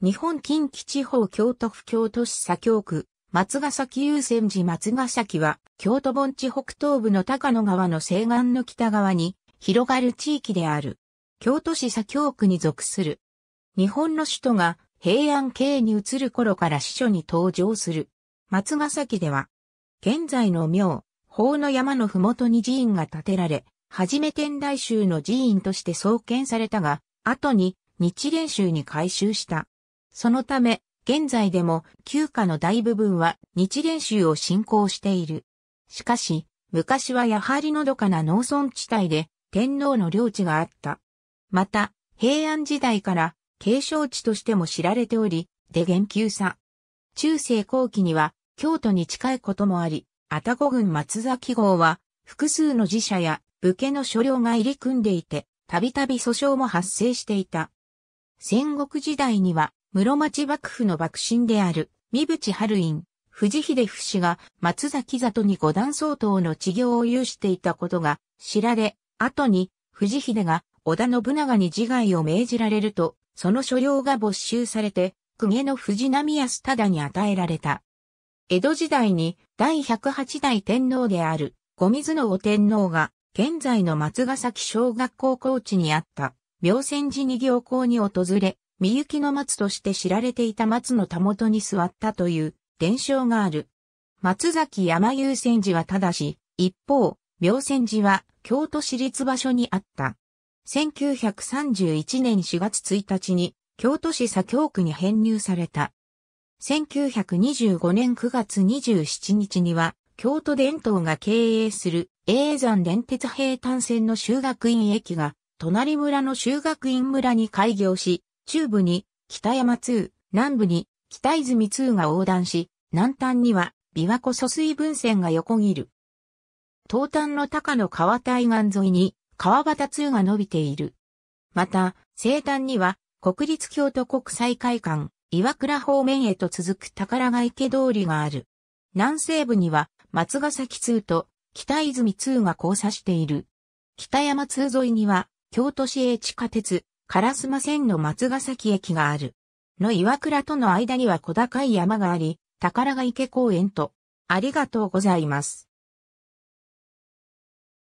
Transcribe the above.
日本近畿地方京都府京都市左京区、松ヶ崎優先寺松ヶ崎は、京都盆地北東部の高野川の西岸の北側に広がる地域である。京都市左京区に属する。日本の首都が平安京に移る頃から司書に登場する。松ヶ崎では、現在の名、法の山のふもとに寺院が建てられ、初め天台宗の寺院として創建されたが、後に日蓮宗に改修した。そのため、現在でも旧家の大部分は日蓮宗を信仰している。しかし、昔はやはりのどかな農村地帯で天皇の領地があった。また、平安時代から継承地としても知られており、で言及さ。中世後期には京都に近いこともあり、愛宕郡松崎号は複数の寺社や武家の所領が入り組んでいて、たびたび訴訟も発生していた。戦国時代には室町幕府の幕臣である、三淵春院、藤秀夫氏が松崎里に五段相当の治業を有していたことが知られ、後に藤秀が織田信長に自害を命じられると、その所領が没収されて、公家の藤波康忠に与えられた。江戸時代に第108代天皇である、五水の御天皇が、現在の松ヶ崎小学校高地にあった、明泉寺に行校に訪れ、みゆきの松として知られていた松のたもとに座ったという伝承がある。松崎山優先寺はただし、一方、明泉寺は京都市立場所にあった。1931年4月1日に京都市左京区に編入された。1925年9月27日には、京都伝統が経営する永山電鉄平坦線の修学院駅が、隣村の修学院村に開業し、中部に北山2、南部に北泉2が横断し、南端には琵琶湖疎水分線が横切る。東端の高野川対岸沿いに川端2が伸びている。また、西端には国立京都国際会館、岩倉方面へと続く宝ヶ池通りがある。南西部には松ヶ崎2と北泉2が交差している。北山2沿いには京都市営地下鉄烏丸線の松ヶ崎駅がある。の岩倉との間には小高い山があり、宝が池公園と、ありがとうございます。